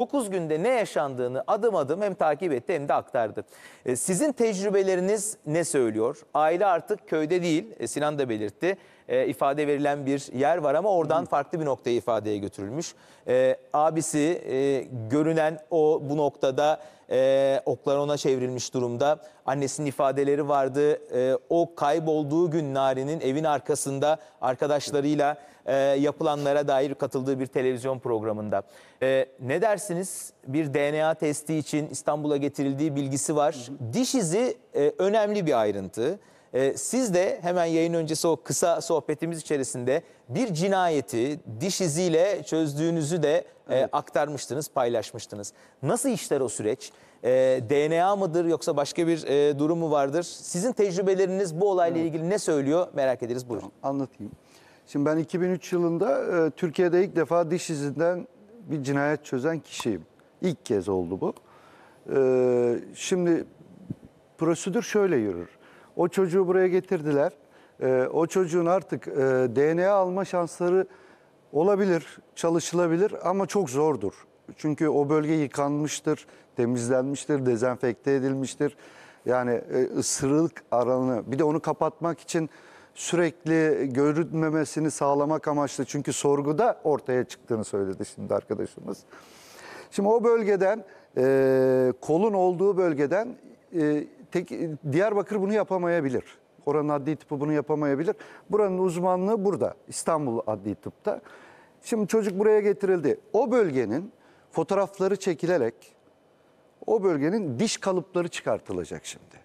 9 günde ne yaşandığını adım adım hem takip etti hem de aktardı. E, sizin tecrübeleriniz ne söylüyor? Aile artık köyde değil, e, Sinan da belirtti e, ifade verilen bir yer var ama oradan Hı. farklı bir noktaya ifadeye götürülmüş. E, abisi e, görünen o bu noktada e, oklar ona çevrilmiş durumda. Annesinin ifadeleri vardı. E, o kaybolduğu gün Nari'nin evin arkasında arkadaşlarıyla e, yapılanlara dair katıldığı bir televizyon programında. E, ne dersiniz? Bir DNA testi için İstanbul'a getirildiği bilgisi var. Hı Diş izi e, önemli bir ayrıntı. Ee, siz de hemen yayın öncesi o kısa sohbetimiz içerisinde bir cinayeti diş iziyle çözdüğünüzü de e, aktarmıştınız, paylaşmıştınız. Nasıl işler o süreç? Ee, DNA mıdır yoksa başka bir e, durum mu vardır? Sizin tecrübeleriniz bu olayla ilgili ne söylüyor merak ederiz. Buyurun. Anlatayım. Şimdi ben 2003 yılında e, Türkiye'de ilk defa diş izinden bir cinayet çözen kişiyim. İlk kez oldu bu. E, şimdi prosedür şöyle yürür. O çocuğu buraya getirdiler. Ee, o çocuğun artık e, DNA alma şansları olabilir, çalışılabilir ama çok zordur. Çünkü o bölge yıkanmıştır, temizlenmiştir, dezenfekte edilmiştir. Yani e, ısırık aranı bir de onu kapatmak için sürekli görünmemesini sağlamak amaçlı. Çünkü sorguda ortaya çıktığını söyledi şimdi arkadaşımız. Şimdi o bölgeden e, kolun olduğu bölgeden e, Tek, e, Diyarbakır bunu yapamayabilir. Oranın adli tıpı bunu yapamayabilir. Buranın uzmanlığı burada. İstanbul Adli Tıp'ta. Şimdi çocuk buraya getirildi. O bölgenin fotoğrafları çekilerek o bölgenin diş kalıpları çıkartılacak şimdi.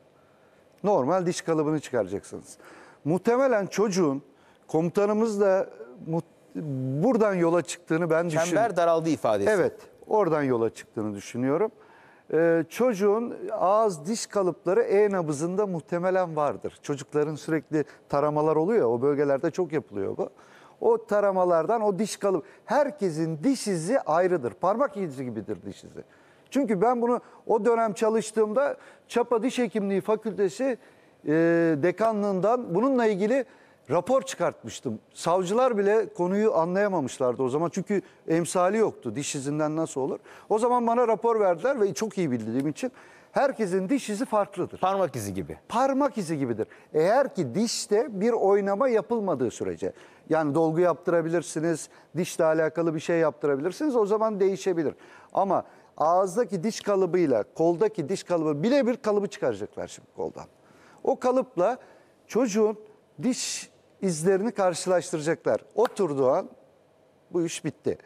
Normal diş kalıbını çıkaracaksınız. Muhtemelen çocuğun komutanımız da buradan yola çıktığını ben düşünüyorum. Çember daraldı ifadesi. Evet, oradan yola çıktığını düşünüyorum. Ee, çocuğun ağız diş kalıpları e-nabızında muhtemelen vardır. Çocukların sürekli taramalar oluyor. O bölgelerde çok yapılıyor bu. O taramalardan o diş kalıp herkesin diş izi ayrıdır. Parmak izi gibidir diş izi. Çünkü ben bunu o dönem çalıştığımda Çapa Diş Hekimliği Fakültesi e, dekanlığından bununla ilgili rapor çıkartmıştım. Savcılar bile konuyu anlayamamışlardı o zaman. Çünkü emsali yoktu. Diş izinden nasıl olur? O zaman bana rapor verdiler ve çok iyi bildiğim için herkesin diş izi farklıdır. Parmak izi gibi. Parmak izi gibidir. Eğer ki dişte bir oynama yapılmadığı sürece yani dolgu yaptırabilirsiniz, dişle alakalı bir şey yaptırabilirsiniz o zaman değişebilir. Ama ağızdaki diş kalıbıyla koldaki diş kalıbı bile bir kalıbı çıkaracaklar şimdi koldan. O kalıpla çocuğun diş izlerini karşılaştıracaklar. Oturduğu an bu iş bitti.